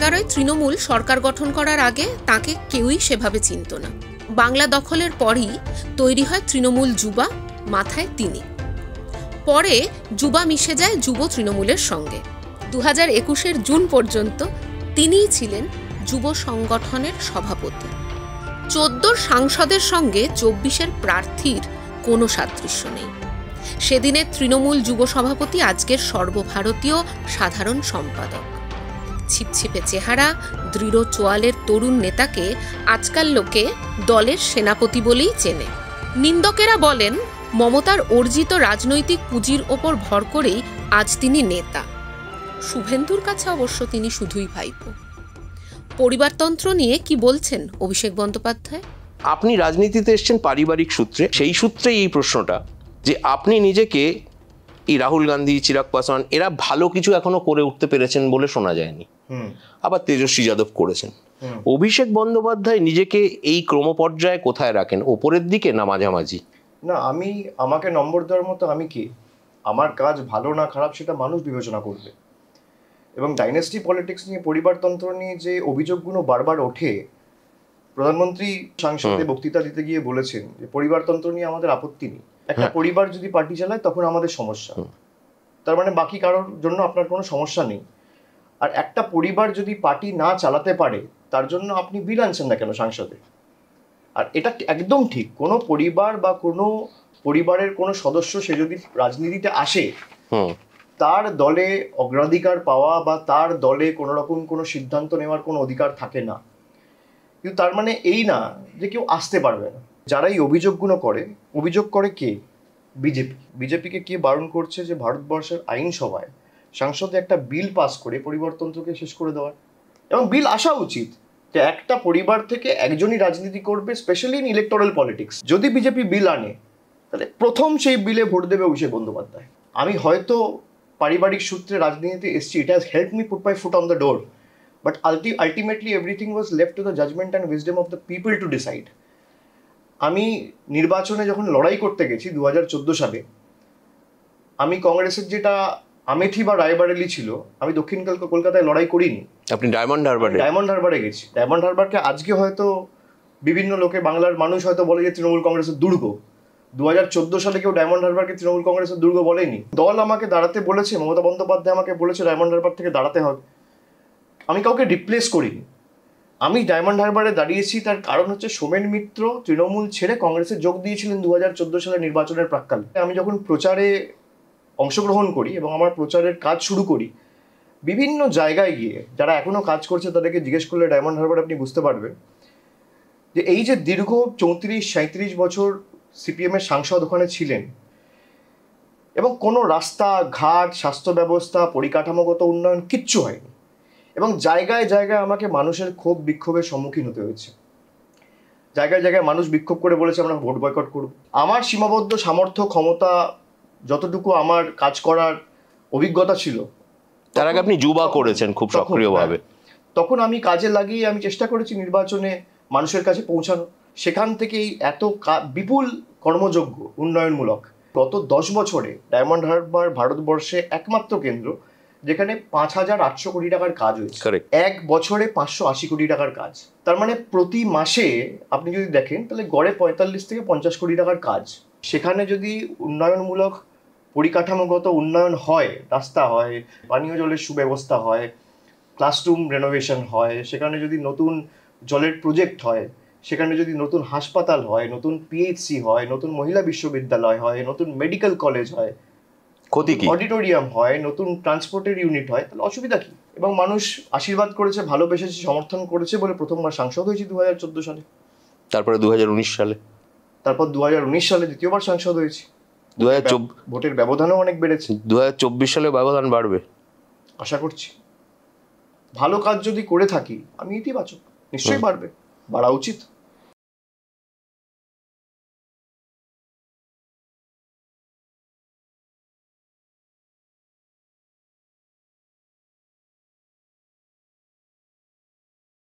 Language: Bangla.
এগারোয় তৃণমূল সরকার গঠন করার আগে তাকে কেউই সেভাবে চিনত না বাংলা দখলের পরই তৈরি হয় তৃণমূল যুবা মাথায় তিনি পরে যুবা মিশে যায় যুব তৃণমূলের সঙ্গে দু হাজার একুশের জুন পর্যন্ত তিনিই ছিলেন যুব সংগঠনের সভাপতি চোদ্দ সাংসদের সঙ্গে চব্বিশের প্রার্থীর কোনো সাদৃশ্য নেই সেদিনের তৃণমূল যুব সভাপতি আজকের সর্বভারতীয় সাধারণ সম্পাদক ছিপছিপে চেহারা দৃঢ় চোয়ালের তরুণ নেতাকে আজকাল লোকে দলের সেনাপতি বলেই চেনে নিন্দকেরা বলেন মমতার অর্জিত রাজনৈতিক পুঁজির ওপর ভর করেই আজ তিনি নেতা শুভেন্দুর কাছে অবশ্য তিনি শুধুই ভাইপো পরিবারতন্ত্র নিয়ে কি বলছেন অভিষেক বন্দ্যোপাধ্যায় আপনি রাজনীতিতে এসছেন পারিবারিক সূত্রে সেই সূত্রেই এই প্রশ্নটা যে আপনি নিজেকে এই রাহুল গান্ধী চিরাগ পাসওয়ান এরা ভালো কিছু এখনো করে উঠতে পেরেছেন বলে শোনা যায়নি আবার তেজস্বী যাদব করেছেন অভিষেক বন্দ্যোপাধ্যায় নিজেকে এই ক্রমপর্যায়ে কোথায় রাখেন ওপরের দিকে না মাঝামাঝি না আমি আমাকে নম্বর দেওয়ার মতো আমি কি আমার কাজ ভালো না খারাপ সেটা মানুষ বিবেচনা করবে এবং ডাইনেস্টি পলিটিক্স নিয়ে পরিবারতন্ত্র নিয়ে যে অভিযোগগুলো বারবার ওঠে প্রধানমন্ত্রী সংসদে বক্তৃতা দিতে গিয়ে বলেছেন যে পরিবারতন্ত্র নিয়ে আমাদের আপত্তি নেই একটা হ্যাঁ। পরিবার যদি পার্টি চালায় তখন আমাদের সমস্যা তার মানে বাকি কারোর জন্য আপনার কোনো সমস্যা নেই আর একটা পরিবার যদি পার্টি না চালাতে পারে তার জন্য আপনি বিল আনছেন না কেন সাংসদে আর এটা একদম ঠিক কোনো পরিবার বা কোনো পরিবারের কোনো সদস্য সে যদি রাজনীতিতে আসে তার দলে অগ্রাধিকার পাওয়া বা তার দলে কোনো রকম কোনো সিদ্ধান্ত নেওয়ার কোনো অধিকার থাকে না কিন্তু তার মানে এই না যে কেউ আসতে পারবে না যারা এই অভিযোগগুলো করে অভিযোগ করে কে বিজেপি বিজেপিকে কে বারণ করছে যে ভারতবর্ষের আইনসভায় সাংসদে একটা বিল পাস করে পরিবর্তনকে শেষ করে দেওয়ার এবং বিল আসা উচিত যে একটা পরিবার থেকে একজনই রাজনীতি করবে স্পেশালি ইন ইলেকটোরাল পলিটিক্স যদি বিজেপি বিল আনে তাহলে প্রথম সেই বিলে ভোট দেবে অভিষেক বন্দ্যোপাধ্যায় আমি হয়তো পারিবারিক সূত্রে রাজনীতিতে এসেছি it has help me put my foot on the door but আলটি ultimately everything was left to the judgement and wisdom of the people to decide আমি নির্বাচনে যখন লড়াই করতে গেছি দু হাজার চোদ্দো সালে আমি কংগ্রেসের যেটা আমেঠি বা রায়বারেলি ছিল আমি দক্ষিণ কলকাতায় লড়াই করিনি আপনি ডায়মন্ড হারবারে ডায়মন্ড হারবারে গেছি ডায়মন্ড হারবারকে আজকে হয়তো বিভিন্ন লোকে বাংলার মানুষ হয়তো বলে যে তৃণমূল কংগ্রেসের দুর্গ দু হাজার চোদ্দো সালে কেউ ডায়মন্ড হারবারকে তৃণমূল কংগ্রেসের দুর্গ বলেনি দল আমাকে দাঁড়াতে বলেছে মমতা বন্দ্যোপাধ্যায় আমাকে বলেছে ডায়মন্ড হারবার থেকে দাঁড়াতে হবে আমি কাউকে রিপ্লেস করিনি আমি ডায়মন্ড হারবারে দাঁড়িয়েছি তার কারণ হচ্ছে সোমেন মিত্র তৃণমূল ছেড়ে কংগ্রেসে যোগ দিয়েছিলেন দু হাজার সালের নির্বাচনের প্রাক্কালে আমি যখন প্রচারে অংশগ্রহণ করি এবং আমার প্রচারের কাজ শুরু করি বিভিন্ন জায়গায় গিয়ে যারা এখনও কাজ করছে তাদেরকে জিজ্ঞেস করলে ডায়মন্ড হারবার আপনি বুঝতে পারবেন যে এই যে দীর্ঘ চৌত্রিশ সাঁত্রিশ বছর সিপিএমের সাংসদ ওখানে ছিলেন এবং কোনো রাস্তা ঘাট স্বাস্থ্য ব্যবস্থা পরিকাঠামোগত উন্নয়ন কিচ্ছু হয়নি এবং জায়গায় জায়গায় আমাকে মানুষের ক্ষোভ বিক্ষোভের সম্মুখীন হতে হয়েছে জায়গায় জায়গায় মানুষ বিক্ষোভ করে বলেছে আমরা ভোট বয়কট করব আমার সীমাবদ্ধ সামর্থ্য ক্ষমতা যতটুকু আমার কাজ করার অভিজ্ঞতা ছিল তার আগে আপনি যুবা করেছেন খুব সক্রিয়ভাবে হ্যাঁ। তখন আমি কাজে লাগিয়ে আমি চেষ্টা করেছি নির্বাচনে মানুষের কাছে পৌঁছানো সেখান থেকেই এত বিপুল কর্মযোগ্য উন্নয়নমূলক গত দশ বছরে ডায়মন্ড হারবার ভারতবর্ষে একমাত্র কেন্দ্র যেখানে পাঁচ হাজার আটশো কোটি টাকার কাজ হয়েছে এক বছরে পাঁচশো আশি কোটি টাকার কাজ তার মানে প্রতি মাসে আপনি যদি দেখেন তাহলে গড়ে পঁয়তাল্লিশ থেকে পঞ্চাশ কোটি টাকার কাজ সেখানে যদি উন্নয়নমূলক পরিকাঠামোগত উন্নয়ন হয় রাস্তা হয় পানীয় জলের সুব্যবস্থা হয় ক্লাসরুম রেনোভেশন হয় সেখানে যদি নতুন জলের প্রজেক্ট হয় সেখানে যদি নতুন হাসপাতাল হয় নতুন পিএইচসি হয় নতুন মহিলা বিশ্ববিদ্যালয় হয় নতুন মেডিকেল কলেজ হয় ক্ষতি কি অডিটোরিয়াম হয় নতুন ট্রান্সপোর্টের ইউনিট হয় তাহলে অসুবিধা কি এবং মানুষ আশীর্বাদ করেছে ভালোবেসেছে সমর্থন করেছে বলে প্রথমবার সাংসদ হয়েছি দু হাজার চোদ্দো সালে তারপরে দু হাজার উনিশ সালে তারপর দু হাজার উনিশ সালে দ্বিতীয়বার সাংসদ হয়েছি দু হাজার ভোটের ব্যবধানও অনেক বেড়েছে দু হাজার চব্বিশ সালে ব্যবধান বাড়বে আশা করছি ভালো কাজ যদি করে থাকি আমি ইতিবাচক নিশ্চয়ই বাড়বে বাড়া উচিত